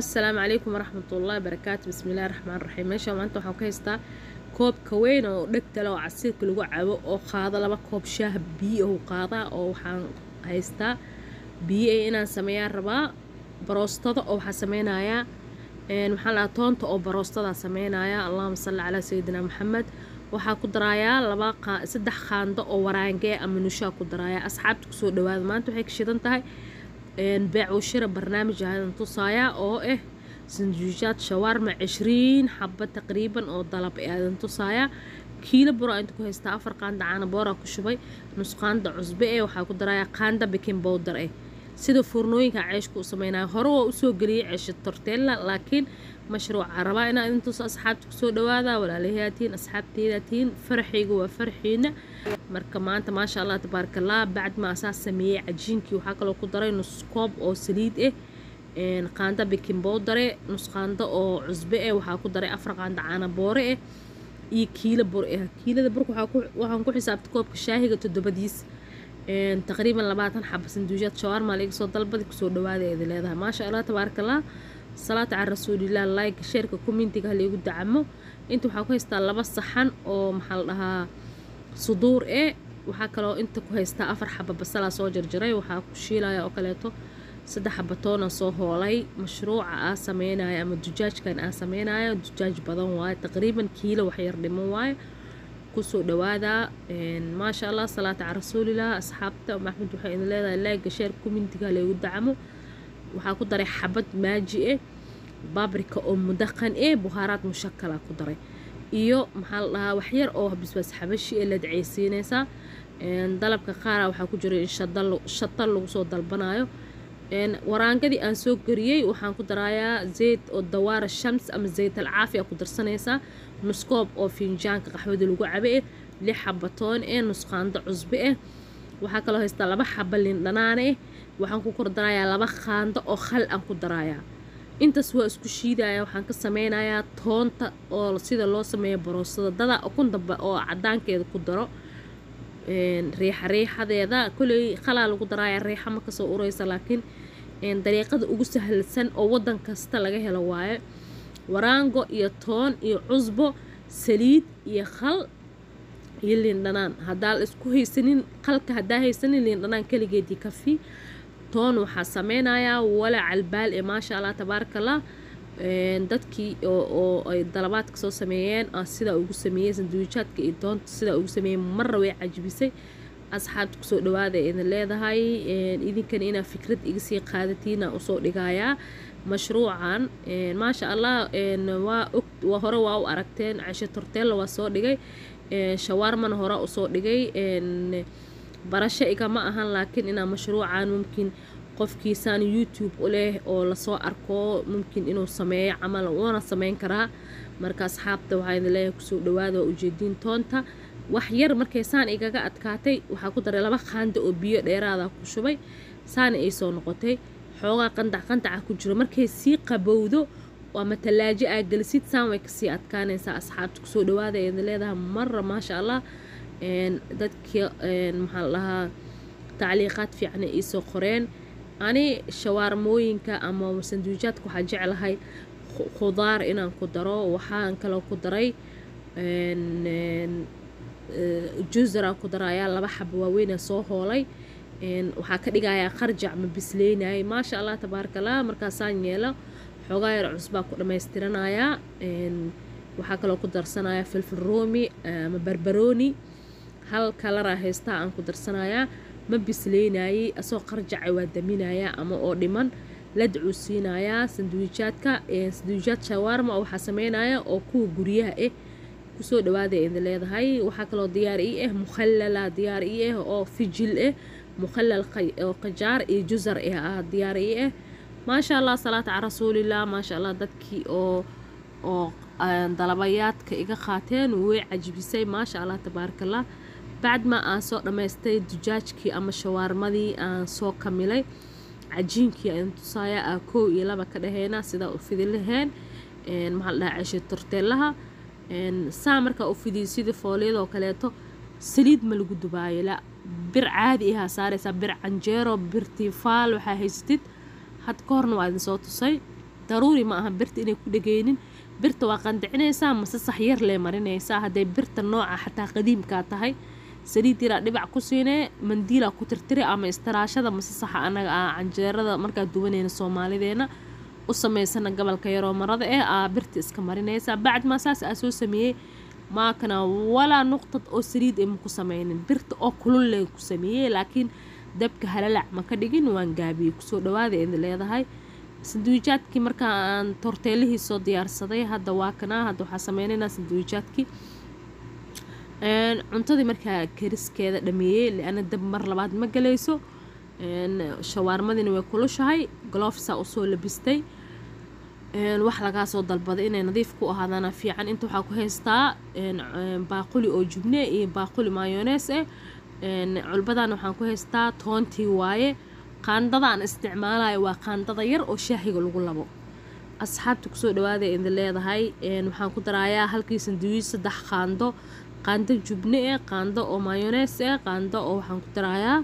asalaamu calaykum waraxmatullaahi barakaatu bismillahi raxmaan raxiim meeshaan maanta waxaan ka haystaa koob kaweyn oo dhegtale oo casiirka lagu cabo oo qaado laba koob shaah biyo ou qaadaa oo waxaan haystaa biyo inaan sameeyaan rabaa baroostada oo waxaa sameynayaa maxaa lahaa toonta oo baroostadaa sameynaya allahuma salli calaa sayidina maxamed waxaa ku daraayaa laba saddex qaando oo waraangee ama nushaa ku daraayaa asxaabta kusoo dhawaada maanta waxay ka shidan tahay beec baacushira barnaamij ahadan tusaaya oo ah eh, sanduujaad shawaarma cishriin xaba taqriiban oo dalab eh aadan tusaaya kiilo boro inta ku haystaa afar qaanda caana booraa ku shubay nus qaanda cusbe eh waxaa ku daraya qaanda bikin bowdar eh sida furnooyinka ceeshku u sameynaya hore waa usoo geliyay ceesha torteella laakiin mashruuca rabaa inaad intuusa asxaabta kusoo dhawaada walaalayaa tihiin asxaabteedaa waa farxiina marka maanta maasha allah tabaarakallah bacdma asaa sameeyey cajiinkii waxaa kaloo ku daray nuskoob oo saliid eh qaanda bikinbow nus eh, nusqaando oo cusbe eh waxaa ku daray afar qaanda caana boore eh, iyo kiila bur ah kiilada burka waxaan ku xisaabtay koobka shaahiga todobadiis taqriiban labaatan xaba sanduushyaad shawaarmaa laga soo dalbada kusoo dhawaada eedi leedahay maasha allah tabaarakallah salaata cala rasuulilah like sheerka commentiga halaigu dacamo inta waxaa ku haystaa laba saxan oo maxaa la dhahaa suduur eh waxaa kaloo inta ku haystaa afar xaba basalaa soo jarjaray waxaa ku shiilaya oo kaleeto saddex xaba toona soo hoolay mashruuca aa sameynaya ama dujaajkan aa sameynaya dujaaj badan waaye taqriiban kiilo waxyar dhiman waaye kusoo dhawaada maasha allah salaata rasuulilah asxaabta um waxay idin leedahay laagga sheer kummintiga haleygu dacamo waxaa ku daray xabad maaji eh babrika oo mudaqan eh buhaaraad mushakala ku daray iyo maxaa la dhahaa waxyar oo bisbaas xabashi ee eh la daceysiinaysaa dalabka qaara waxaa ku jiray in shata lagu soo dalbanaayo waraangadii aan soo geriyey waxaan ku darayaa zayd oo dawaara shams ama zayd al ku darsanaysaa nuskoob oo finjaanka qaxwada lagu cabe eh lix xaba toon eh nusqaando cusbe ah waxaa kaloo haystaa laba xaba lindhanaan eh waxaan ku kor darayaa laba qaando oo khal aan ku darayaa intaas waa isku shiidaya waxaan ka sameynayaa toonta oo sida loo sameeyo boroosadada kundamba oo cadaankeeda ku daro riixa riixadeeda koley qalaa lagu darayaa riixa ma kasoo ureysa laakiin dariiqada ugu sahlsan oo wadan kasta laga helo waayo waraango iyo toon iyo cusbo saliid iyo khal iyo liindhanaan haddaa isku haysanin qalka hadaa haysanin liindhanaan keligeedii kafi toon waxaa sameynayaa wala calbaal ee maasha allah tabaarakallah dadkii oo ay dalabaad soo sameeyeen ah, sidaa ugu sameeyey sanduujaadka iyo toonta sidaa ugu sameeyey marra way cajbisay asxaabta kusoo dhawaada idin leedahay idinkana inaa fikrad igasii qaadatiina usoo dhigayaa mashruucan maasha allah waa og hore waa u aragteen casho torteella waa soo dhigay shawaarmana hore usoo dhigay barasho igama ahan laakiin inaa mashruucan mumkin qofkiisaan youtube u leh oo lasoo arko mumkin inuu sameeyo camal wuuna sameyn karaa marka asxaabta waxaa idin leeyahay kusoo dhawaada waa ujeediin toonta wax yar markay saan igaga adkaatay waxaa ku daray laba qaanda oo biyo dheeraada ku shubay saana ay soo noqotay xoogaa qandac qandaca ah ku jiro markay sii qabowdo ama tallaajo aa gelisid saan way kasii adkaanaysaa asxaabta kusoo dhawaada eeda leedaha marra maasha allah dadkii maxaa la tacliiqaad fiican ay iisoo qoreen ani shawaarmooyinka ama sanduujaadka waxaa jeclahay khudaar inaan ku daro waxaan kaloo ku daray juusaraa ku darayaa laba xab waaweynaa soo hoolay waxaa ka dhigayaa qarjac ma bisleynayay maasha allah tabaarakallah markaasaan yeelo xoogaa yar cusbaa ku dhammaystiranayaa waxaa kaloo ku darsanayaa filfil roomi ama barbarooni hal kalaraa heystaa aan ku darsanayaa ma bisleynayay asoo qarjaca waa daminayaa ama oo dhiman ladcuu siinayaa sanduijaadka sanduijaad shawaarma waxaa sameynaya oo kuwa guryaha ah kusoo dhawaada idin leedahay waxaa kaloo diyaar ii ah mukhallala diyaar ii ah oo fijil ah mukhallal oo qajaar iyo jusar ah diyaar ii ah maasha allah salaata can rasuulillah maasha allah dadkii oo oo dalabayaadka iga qaateen way cajibisay maasha allah tabaarakallah bacd ma aan soo dhammaystay dujaajkii ama shawaarmadii aan soo kamilay cajiinkii aan tusaaya aa kow iyo laba ka dhaheyna sidaa u fidi laheen maxaa la dhahaa cesho torteellaha saa markaa u fidiyo sidii foolyada kaleeto saliid ma lagu dubaayo la bir caadi ahaa ah saaraysaa bir canjeero bir tiifaal waxaa haysatid had ka horna waa idin soo tusay daruuri ma aha birta inay ku dhegeynin birta waa qandicinaysaa mase sax yar lee marinaysaa hadday birta nooca xataa qadiimkaa tahay saliid yaraa dhibac ku siinee mandiilaa ku tirtiri ama istaraashada mase saxa anaga ah canjeerada markaa duwanayna soomaalideena u samaysana gobolka yaroo marada ee eh, aa birta iska marinaysa bacdmaa saas aa soo sameeyey maakana walaa nuqtad oo saliid e maku sameynin birta oo kulul lee ku sameeyey laakiin dabka halalac ma ka dhigin waan gaabiyey kusoo dhawaada idi leedahay sanduwijaadkii markaa aan torteelihii soo diyaarsaday hadda waa kanaa hadda waxaa sameynaynaa sanduwijaadkii cuntadii markaa kariskeeda dhameeyey liana dab mar labaad ma galayso shawaarmadina way kulushahay goloofsaa usoo labistay wax lagaa soo dalbaday inay nadiif ku ahaadana fiican inta waxaa ku haystaa baaquli oo jubne iyo baaquli mayonees eh culbadan waxaan ku haystaa toontii waaye qaandadaan isticmaalayo waa qaandada yar oo shaahiga lagu labo asxaabta kusoo dhawaaday idin leedahay waxaan ku daraayaa halkii sandawiij saddex qaando qaando jubne eh qaando oo mayonees eh qaando oo waxaan ku daraayaa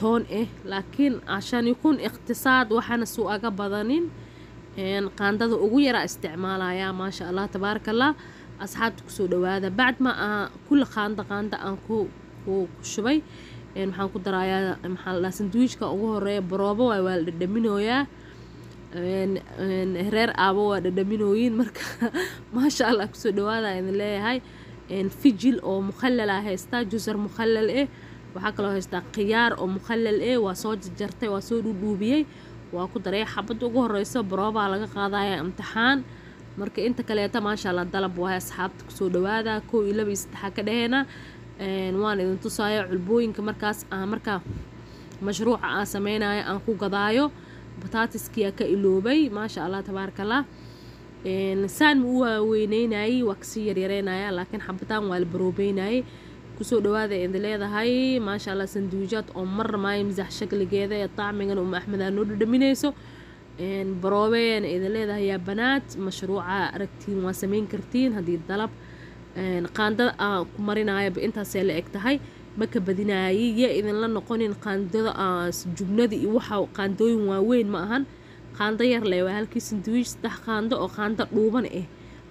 toon eh laakiin ashan yakun ikhtisaad waxaana suuaga badanin qaandada ugu yaraa isticmaalaya maasha allah tabaarakallah asxaabta kusoo dhawaada bacd ma aan kulla qaanda qaanda aan ku shubay waxaan ku darayaa maxaaladaa sandwiijka ugu horeeya baroobo waay waa la dhadhaminooyaa reer aabo waa dhadhaminooyin marka maasha allah kusoo dhawaada idin leeyahay fijil oo mukhalala ah haystaa jusar mukhalal eh waxaa kaloo haystaa khiyaar oo mukhalal eh waa soo jarjartay waa soo dhudhuubiyey waa ku daray xabadda ugu horeyso baroobaa laga qaadaya imtixaan marka inta kaleeta maasha allah dalab waahay asxaabta kusoo dhawaada kow iyo laba saddexa ka dhehena waan idin tusaayo culbooyinka markaas aan ah, markaa mashruuca aan ah sameynayo aan ku gadaayo bataatiskiyaa ka iloobay maasha allah tabaaraka allah saan ma u waaweyneynayay waa kasii yaryareynaya laakiin xabitaan waa la baroobeynayay kusoo dhawaada idin leedahay maasha allah sanduujaad oo mar maayo misax shakligeeda ee taacmigana uma axmedaa noo dhadhaminayso baroobeena idin leedahay yaa banaad mashruuca aragtiin waa samayn kartiin haddii dalab qaandada aan ah, ku marinaayaba intaasay la eg tahay maka ka badinaayay yaa idinla noqonin qaandada ah, jubnada waxa qaandooyin waaweyn ma ahan qaando yar leh waa halkii sanduuij saddex qaando oo qaando dhuuban ah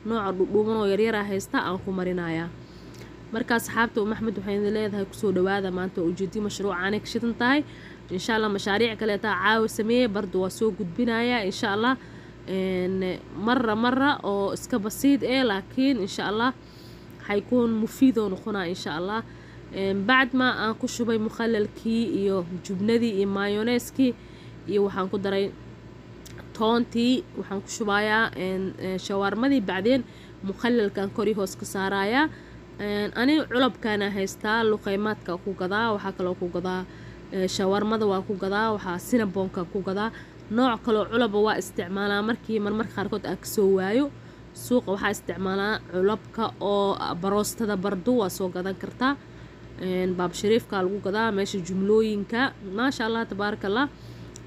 nooca dhuudhuuban oo yaryara ah haystaa aan ku marinayaa markaa asxaabta um axmed waxayna leedahay kusoo dhawaada maanta oo ujeedi mashruucaanay ka shidan tahay insha allah mashaariic kaleetaa caawa sameeye barda waa soo gudbinayaa insha allah mara mara oo iska basiid eh laakiin insha allah xaykuun mufiidoo noqonaa insha allah bacd ma aan ku shubay mukhalalkii iyo jubnadii iyo mayoneeskii iyo waxaan ku daray toontii waxaan ku shubayaa shawaarmadii bacdeen mukhalalkan kori hoos ka saarayaa ani culabkaana ah haystaa luqeymaadka ku gadaa waxaa kaloo ku gadaa shawarmada waa ku gadaa waxaa sinaboonka ku gadaa nooc kaloo culabba waa isticmaalaa markii marmarka qaarkood aan kasoo waayo suuqa waxaa isticmaalaa culabka oo baroostada bardu waa soo gadan kartaa baabshariifkaa lagu gadaa meesha jumlooyinka maasha allah tabaaraka allah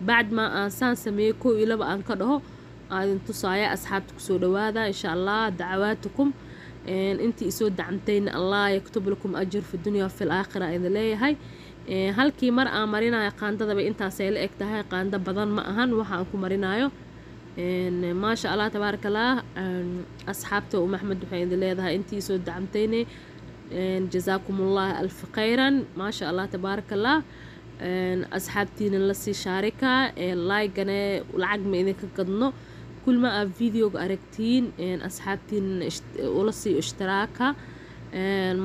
bacdmaa aan saan sameeyey kow iyo laba aan ka dhaho aadin tusaaya asxaabta kusoo dhawaada insha allah dacawaatukum intii isoo dacantayna allah yaktub lakum ajr fi dunya fi laakhira idin leeyahay halkii mar aan marinayo qaandadaba intaasay la eg tahay qaando badan ma ahan waxa aan ku marinayo maasha allah tabaarakallah asxaabta um axmed waxay idin leedahay intii soo dacamtayne jazaakumullaahi alfi khayran maasha allah tabaarakallah asxaabtiina lasii shaarika laygane lacag ma idinka gadno kulma aad videoga aragtiin asxaabtiin ula siiyo ishtiraaka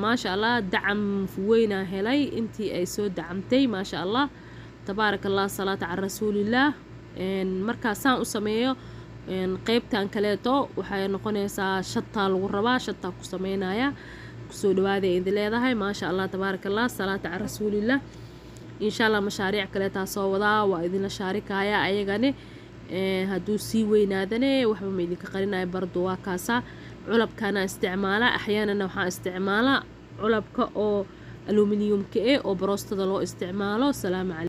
maasha allah dacam weynaa helay intii ay soo dacamtay maasha allah tabaaraka allah salaata can rasuulillaah markaa saan u sameeyo qeybtan kaleeto waxay noqonaysaa shataa lagu rabaa shataa ku sameynaya kusoo dhawaada idi leedahay maasha allah tabaaraka allah salaata can rasuulillaah insha allah mashaariic kaleetaa soo wadaa waa idinla shaarikaya ayagane hadduu sii weynaadane waxba ma idinka qarinaya bardu waa kaasa culabkaana isticmaala axyaanana waxaa isticmaala culabka oo aluminiyumka eh oo baroostada loo isticmaalo salaamu calaykum